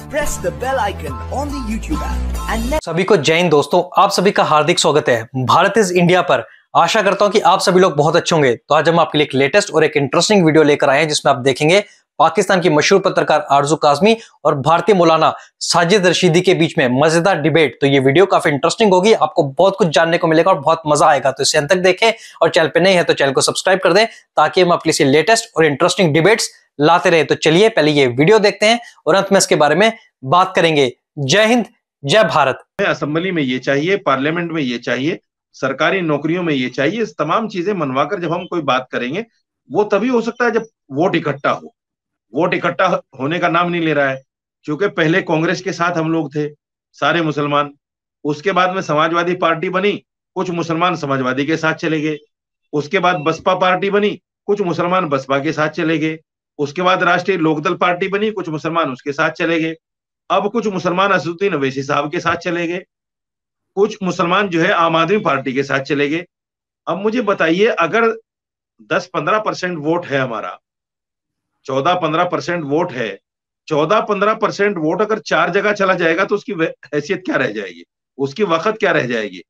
Press the bell icon on the YouTube सभी को जय हिंद दोस्तों आप सभी का हार्दिक स्वागत है भारत इज इंडिया पर आशा करता हूं कि आप सभी लोग बहुत अच्छे होंगे तो आज हम आपके लिए एक लेटेस्ट और एक इंटरेस्टिंग वीडियो लेकर आए हैं जिसमें आप देखेंगे पाकिस्तान की मशहूर पत्रकार आरजू काजमी और भारतीय मौलाना साजिद रशीदी के बीच में मजेदार डिबेट तो ये वीडियो काफी इंटरेस्टिंग होगी आपको बहुत कुछ जानने को मिलेगा और बहुत मजा आएगा तो इसे अंत तक देखें और चैनल पर नहीं है तो चैनल को सब्सक्राइब कर दें ताकि हम आपके लिए लेटेस्ट और इंटरेस्टिंग डिबेट्स लाते रहे तो चलिए पहले ये वीडियो देखते हैं और अंत में इसके बारे में बात करेंगे जय हिंद जय भारत असेंबली में ये चाहिए पार्लियामेंट में ये चाहिए सरकारी नौकरियों में ये चाहिए तमाम चीजें मनवाकर जब हम कोई बात करेंगे वो तभी हो सकता है जब वोट इकट्ठा हो वोट इकट्ठा होने का नाम नहीं ले रहा है क्योंकि पहले कांग्रेस के साथ हम लोग थे सारे मुसलमान उसके बाद में समाजवादी पार्टी बनी कुछ मुसलमान समाजवादी के साथ चले गए उसके बाद बसपा पार्टी बनी कुछ मुसलमान बसपा के साथ चले गए उसके बाद राष्ट्रीय लोकदल पार्टी बनी कुछ मुसलमान उसके साथ चले गए अब कुछ मुसलमान असदुद्दीन अवैसी साहब के साथ चले गए कुछ मुसलमान जो है आम आदमी पार्टी के साथ चले गए अब मुझे बताइए अगर 10-15 परसेंट वोट है हमारा 14-15 परसेंट वोट है 14-15 परसेंट वोट अगर चार जगह चला जाएगा तो उसकी हैसियत क्या रह जाएगी उसकी वक्त क्या रह जाएगी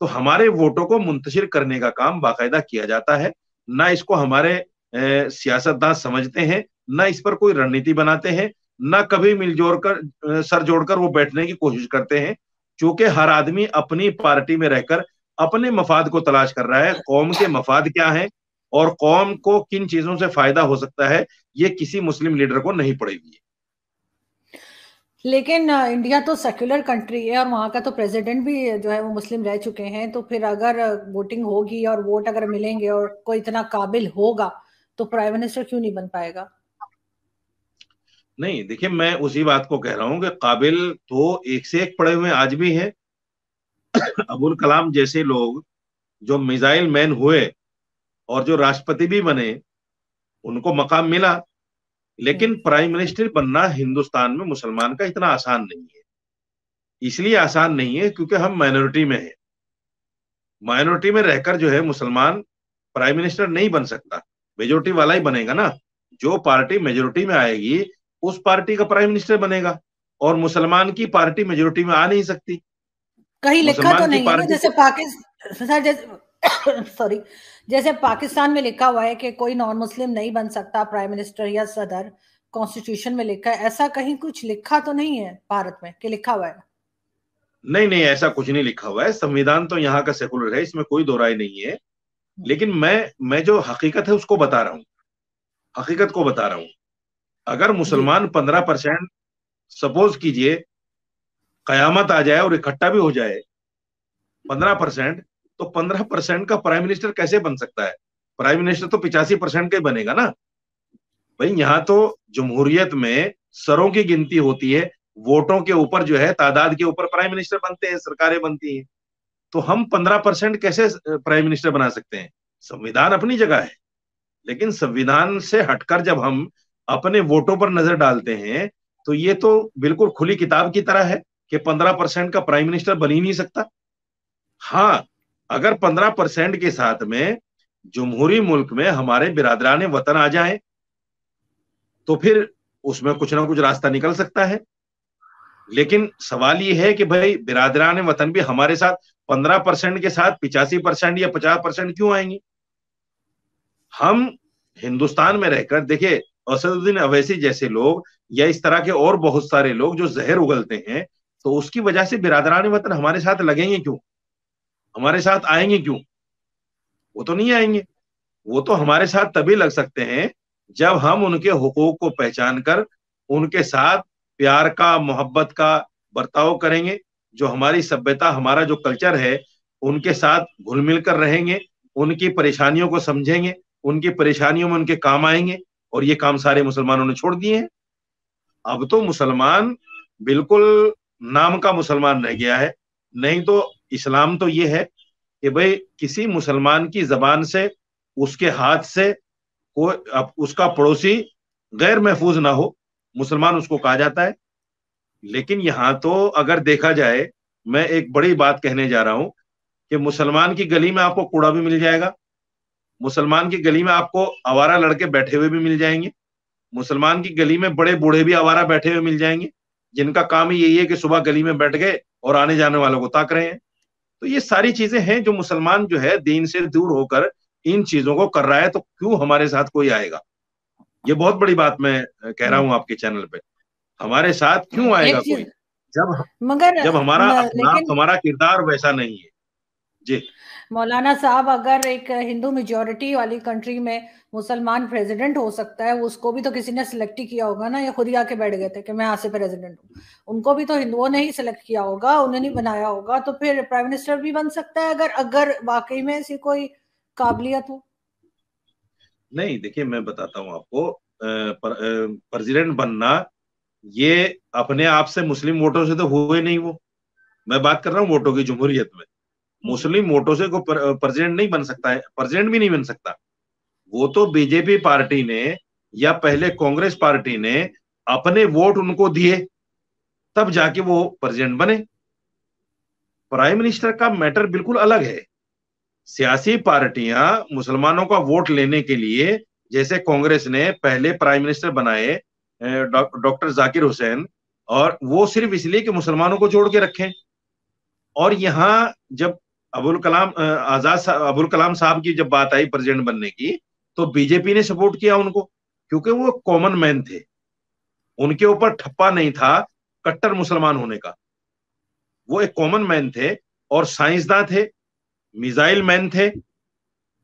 तो हमारे वोटों को मुंतशिर करने का काम बाकायदा किया जाता है ना इसको हमारे सियासतदान समझते हैं ना इस पर कोई रणनीति बनाते हैं ना कभी मिलजोड़ कर सर जोड़कर वो बैठने की कोशिश करते हैं चूंकि हर आदमी अपनी पार्टी में रहकर अपने मफाद को तलाश कर रहा है कौम के मफाद क्या है और कौम को किन चीजों से फायदा हो सकता है ये किसी मुस्लिम लीडर को नहीं पड़ेगी लेकिन इंडिया तो सेक्युलर कंट्री है और वहाँ का तो प्रेसिडेंट भी जो है वो मुस्लिम रह चुके हैं तो फिर अगर वोटिंग होगी और वोट अगर मिलेंगे और कोई इतना काबिल होगा तो प्राइम मिनिस्टर क्यों नहीं बन पाएगा नहीं देखिए मैं उसी बात को कह रहा हूँ कि काबिल तो एक से एक पड़े हुए आज भी हैं अबुल कलाम जैसे लोग जो मिसाइल मैन हुए और जो राष्ट्रपति भी बने उनको मकाम मिला लेकिन प्राइम हम्म। मिनिस्टर बनना हिंदुस्तान में मुसलमान का इतना आसान नहीं है इसलिए आसान नहीं है क्योंकि हम माइनॉरिटी में हैं माइनॉरिटी में रहकर जो है मुसलमान प्राइम मिनिस्टर नहीं बन सकता मेजोरिटी वाला ही बनेगा ना जो पार्टी मेजोरिटी में आएगी उस पार्टी का प्राइम मिनिस्टर बनेगा और मुसलमान की पार्टी मेजोरिटी में आ नहीं सकती कहीं लिखा तो नहीं है जैसे पाकिस्तान सॉरी जैसे पाकिस्तान में लिखा हुआ है कि कोई नॉन मुस्लिम नहीं बन सकता प्राइम मिनिस्टर या सदर कॉन्स्टिट्यूशन में लिखा है ऐसा कहीं कुछ लिखा तो नहीं है भारत में कि लिखा हुआ है नहीं नहीं ऐसा कुछ नहीं लिखा हुआ है संविधान तो यहाँ का सेकुलर है इसमें कोई दोराई नहीं है हम्म। लेकिन मैं मैं जो हकीकत है उसको बता रहा हूँ हकीकत को बता रहा हूँ अगर मुसलमान पंद्रह परसेंट सपोज कीजिए कयामत आ जाए और इकट्ठा भी हो जाए पंद्रह परसेंट तो पंद्रह परसेंट का प्राइम मिनिस्टर कैसे बन सकता है प्राइम मिनिस्टर तो पिचासी परसेंट का ही बनेगा ना भाई यहाँ तो जमहूरियत में सरों की गिनती होती है वोटों के ऊपर जो है तादाद के ऊपर प्राइम मिनिस्टर बनते हैं सरकारें बनती हैं तो हम पंद्रह परसेंट कैसे प्राइम मिनिस्टर बना सकते हैं संविधान अपनी जगह है लेकिन संविधान से हटकर जब हम अपने वोटों पर नजर डालते हैं तो ये तो बिल्कुल खुली किताब की तरह है कि पंद्रह परसेंट का प्राइम मिनिस्टर बन ही नहीं सकता हाँ अगर पंद्रह परसेंट के साथ में जमहूरी मुल्क में हमारे बिरादरान वतन आ जाए तो फिर उसमें कुछ ना कुछ रास्ता निकल सकता है लेकिन सवाल ये है कि भाई बिरादरान वतन भी हमारे साथ पंद्रह परसेंट के साथ पिचासी परसेंट या पचास परसेंट क्यों आएंगे हम हिंदुस्तान में रहकर देखिए असदुद्दीन अवैसी जैसे लोग या इस तरह के और बहुत सारे लोग जो जहर उगलते हैं तो उसकी वजह से बिरादरान वतन हमारे साथ लगेंगे क्यों हमारे साथ आएंगे क्यों वो तो नहीं आएंगे वो तो हमारे साथ तभी लग सकते हैं जब हम उनके हुकूक को पहचान कर उनके साथ प्यार का मोहब्बत का बर्ताव करेंगे जो हमारी सभ्यता हमारा जो कल्चर है उनके साथ घुल मिल कर रहेंगे उनकी परेशानियों को समझेंगे उनकी परेशानियों में उनके काम आएंगे और ये काम सारे मुसलमानों ने छोड़ दिए हैं अब तो मुसलमान बिल्कुल नाम का मुसलमान रह गया है नहीं तो इस्लाम तो ये है कि भाई किसी मुसलमान की जबान से उसके हाथ से कोई उसका पड़ोसी गैर महफूज ना हो मुसलमान उसको कहा जाता है लेकिन यहाँ तो अगर देखा जाए मैं एक बड़ी बात कहने जा रहा हूं कि मुसलमान की गली में आपको कूड़ा भी मिल जाएगा मुसलमान की गली में आपको आवारा लड़के बैठे हुए भी मिल जाएंगे मुसलमान की गली में बड़े बूढ़े भी आवारा बैठे हुए मिल जाएंगे जिनका काम ही यही है कि सुबह गली में बैठ गए और आने जाने वालों को ताक रहे हैं तो ये सारी चीजें हैं जो मुसलमान जो है दीन से दूर होकर इन चीजों को कर रहा है तो क्यों हमारे साथ कोई आएगा ये बहुत बड़ी बात मैं कह रहा हम्म। हूँ आपके चैनल पे हमारे साथ क्यों आएगा कोई जब मगर जब हमारा नाम हमारा किरदार वैसा नहीं है जी मौलाना साहब अगर एक हिंदू मेजोरिटी वाली कंट्री में मुसलमान प्रेसिडेंट हो सकता है उसको भी तो किसी ने सिलेक्ट ही किया होगा ना ये खुद ही आके बैठ गए थे कि मैं यहाँ से प्रेसिडेंट हूँ उनको भी तो हिंदुओं ने ही सिलेक्ट किया होगा उन्हें नहीं बनाया होगा तो फिर प्राइम मिनिस्टर भी बन सकता है अगर अगर वाकई में ऐसी कोई काबिलियत हो नहीं देखिए मैं बताता हूँ आपको प्रेसिडेंट बनना ये अपने आप से मुस्लिम वोटों से तो हुए नहीं वो मैं बात कर रहा हूँ वोटों की जमहूरियत में मुस्लिम वोटों से को प्रेसिडेंट नहीं बन सकता है प्रेसिडेंट भी नहीं बन सकता वो तो बीजेपी पार्टी ने या पहले कांग्रेस पार्टी ने अपने वोट उनको दिए तब जाके वो प्रेसिडेंट बने प्राइम मिनिस्टर का मैटर बिल्कुल अलग है सियासी पार्टियां मुसलमानों का वोट लेने के लिए जैसे कांग्रेस ने पहले प्राइम मिनिस्टर बनाए डॉक्टर जाकिर हुसैन और वो सिर्फ इसलिए कि मुसलमानों को जोड़ के रखें और यहाँ जब अबुल कलाम आजाद अबुल कलाम साहब की जब बात आई प्रेसिडेंट बनने की तो बीजेपी ने सपोर्ट किया उनको क्योंकि वो कॉमन मैन थे उनके ऊपर ठप्पा नहीं था कट्टर मुसलमान होने का वो एक कॉमन मैन थे और साइंसदान थे मिसाइल मैन थे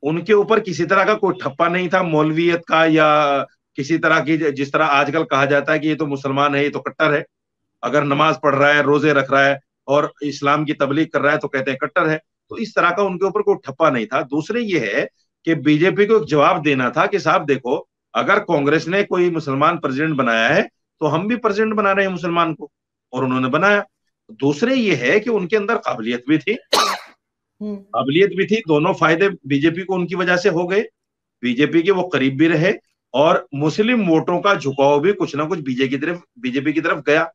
उनके ऊपर किसी तरह का कोई ठप्पा नहीं था मौलवियत का या किसी तरह की जिस तरह आजकल कहा जाता है कि ये तो मुसलमान है ये तो कट्टर है अगर नमाज पढ़ रहा है रोजे रख रहा है और इस्लाम की तबलीग कर रहा है तो कहते हैं कट्टर है तो इस तरह का उनके ऊपर कोई ठप्पा नहीं था दूसरे ये है कि बीजेपी को एक जवाब देना था कि साहब देखो अगर कांग्रेस ने कोई मुसलमान प्रेसिडेंट बनाया है तो हम भी प्रेसिडेंट बना रहे हैं मुसलमान को और उन्होंने बनाया दूसरे ये है कि उनके अंदर काबिलियत भी थी काबिलियत हम्म। भी थी दोनों फायदे बीजेपी को उनकी वजह से हो गए बीजेपी के वो करीब भी रहे और मुस्लिम वोटों का झुकाव भी कुछ ना कुछ बीजेपी की तरफ बीजेपी की तरफ गया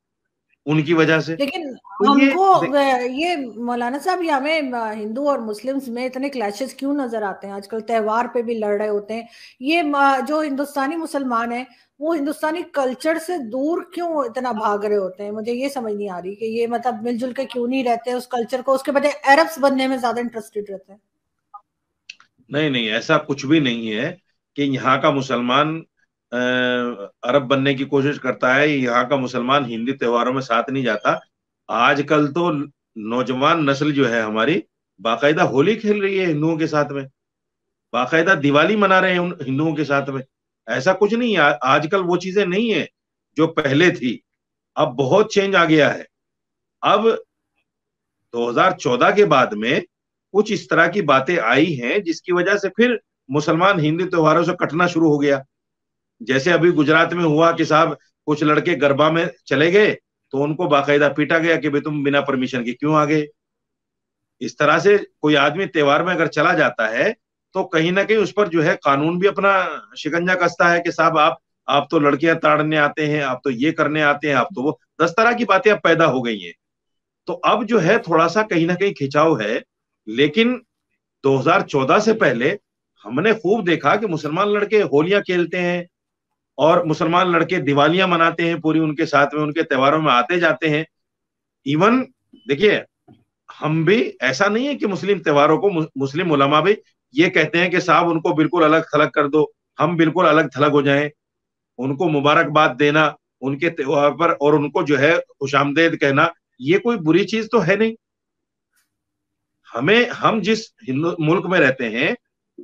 उनकी वजह से लेकिन तो हमको ये, ये मौलाना साहब ये हमें हिंदू और मुस्लिम्स में इतने क्लैशेस क्यों नजर आते हैं आजकल त्योहार पे भी लड़ रहे होते हैं ये जो हिंदुस्तानी मुसलमान है वो हिंदुस्तानी कल्चर से दूर क्यों इतना भाग रहे होते हैं मुझे ये समझ नहीं आ रही कि ये मतलब मिलजुल के क्यों नहीं रहते उस कल्चर को उसके बजाय अरब्स बनने में ज्यादा इंटरेस्टेड रहते हैं नहीं नहीं ऐसा कुछ भी नहीं है कि यहाँ का मुसलमान अरब बनने की कोशिश करता है यहाँ का मुसलमान हिंदी त्योहारों में साथ नहीं जाता आजकल तो नौजवान नस्ल जो है हमारी बाकायदा होली खेल रही है हिंदुओं के साथ में बाकायदा दिवाली मना रहे हैं हिंदुओं के साथ में ऐसा कुछ नहीं है आजकल वो चीजें नहीं है जो पहले थी अब बहुत चेंज आ गया है अब 2014 के बाद में कुछ इस तरह की बातें आई हैं जिसकी वजह से फिर मुसलमान हिंदू त्योहारों से कटना शुरू हो गया जैसे अभी गुजरात में हुआ कि साहब कुछ लड़के गरबा में चले गए तो उनको बाकायदा पीटा गया कि भाई तुम बिना परमिशन के क्यों आ गए इस तरह से कोई आदमी त्योहार में अगर चला जाता है तो कहीं ना कहीं उस पर जो है कानून भी अपना शिकंजा कसता है कि साहब आप आप तो लड़कियां ताड़ने आते हैं आप तो ये करने आते हैं आप तो वो दस तरह की बातें अब पैदा हो गई हैं तो अब जो है थोड़ा सा कहीं ना कहीं खिंचाव है लेकिन 2014 से पहले हमने खूब देखा कि मुसलमान लड़के होलियां खेलते हैं और मुसलमान लड़के दिवालियां मनाते हैं पूरी उनके साथ में उनके त्योहारों में आते जाते हैं इवन देखिए हम भी ऐसा नहीं है कि मुस्लिम त्योहारों को मुस्लिम उलमा भी ये कहते हैं कि साहब उनको बिल्कुल अलग थलग कर दो हम बिल्कुल अलग थलग हो जाएं उनको मुबारकबाद देना उनके त्योहार पर और उनको जो है खुशामदेद कहना ये कोई बुरी चीज तो है नहीं हमें हम जिस हिंदू मुल्क में रहते हैं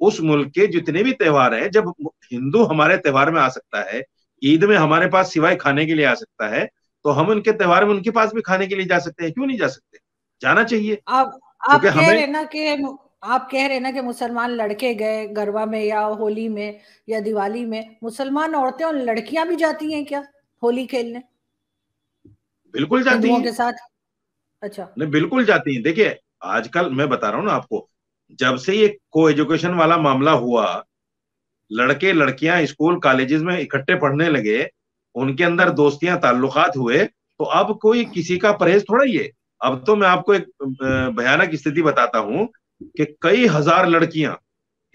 उस मुल्क के जितने भी त्यौहार हैं जब हिंदू हमारे त्यौहार में आ सकता है ईद में हमारे पास सिवाय खाने के लिए आ सकता है तो हम उनके त्यौहार में उनके पास भी खाने के लिए जा सकते हैं क्यों नहीं जा सकते जाना चाहिए आप आप कह रहे ना कि आप कह रहे ना कि मुसलमान लड़के गए गरबा में या होली में या दिवाली में मुसलमान औरतें और लड़कियां भी जाती हैं क्या होली खेलने बिल्कुल जाती हैं के साथ अच्छा नहीं बिल्कुल जाती हैं देखिए आजकल मैं बता रहा हूँ ना आपको जब से ये को एजुकेशन वाला मामला हुआ लड़के लड़कियां स्कूल कॉलेजेस में इकट्ठे पढ़ने लगे उनके अंदर दोस्तियां ताल्लुकात हुए तो अब कोई किसी का परहेज थोड़ा ही है अब तो मैं आपको एक भयानक स्थिति बताता हूं कि कई हजार लड़कियां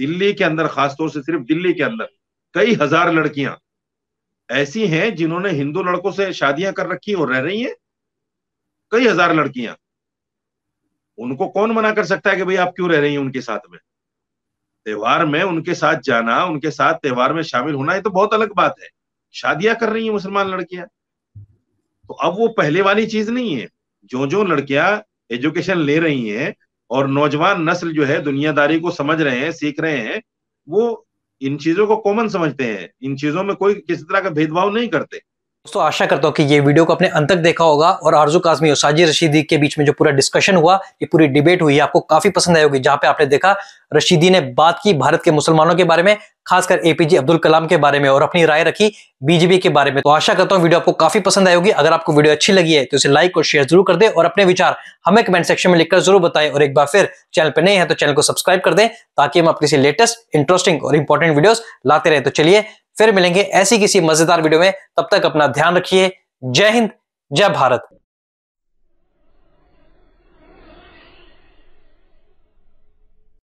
दिल्ली के अंदर खासतौर से सिर्फ दिल्ली के अंदर कई हजार लड़कियां ऐसी हैं जिन्होंने हिंदू लड़कों से शादियां कर रखी और रह रही हैं कई हजार लड़कियां उनको कौन मना कर सकता है कि भाई आप क्यों रह रही हैं उनके साथ में त्योहार में उनके साथ जाना उनके साथ त्योहार में शामिल होना ये तो बहुत अलग बात है शादियां कर रही है मुसलमान लड़कियां तो अब वो पहले वाली चीज नहीं है जो जो लड़कियां एजुकेशन ले रही हैं और नौजवान नस्ल जो है दुनियादारी को समझ रहे हैं सीख रहे हैं वो इन चीजों को कॉमन समझते हैं इन चीजों में कोई किसी तरह का भेदभाव नहीं करते दोस्तों आशा करता हूँ कि ये वीडियो को अपने अंत तक देखा होगा और आरजू काजमी और साजिद रशीदी के बीच में जो पूरा डिस्कशन हुआ ये पूरी डिबेट हुई आपको काफी पसंद आई होगी जहां पे आपने देखा रशीदी ने बात की भारत के मुसलमानों के बारे में खासकर एपीजे अब्दुल कलाम के बारे में और अपनी राय रखी बीजेपी के बारे में तो आशा करता हूँ वीडियो आपको काफी पसंद आयोगी अगर आपको वीडियो अच्छी लगी है तो इसे लाइक और शेयर जरूर कर दे और अपने विचार हमें कमेंट सेक्शन में लिखकर जरूर बताएं और एक बार फिर चैनल पर नए हैं तो चैनल को सब्सक्राइब कर दें ताकि हम किसी लेटेस्ट इंटरेस्टिंग और इंपॉर्टेंट वीडियो लाते रहे तो चलिए फिर मिलेंगे ऐसी किसी मजेदार वीडियो में तब तक अपना ध्यान रखिए जय हिंद जय भारत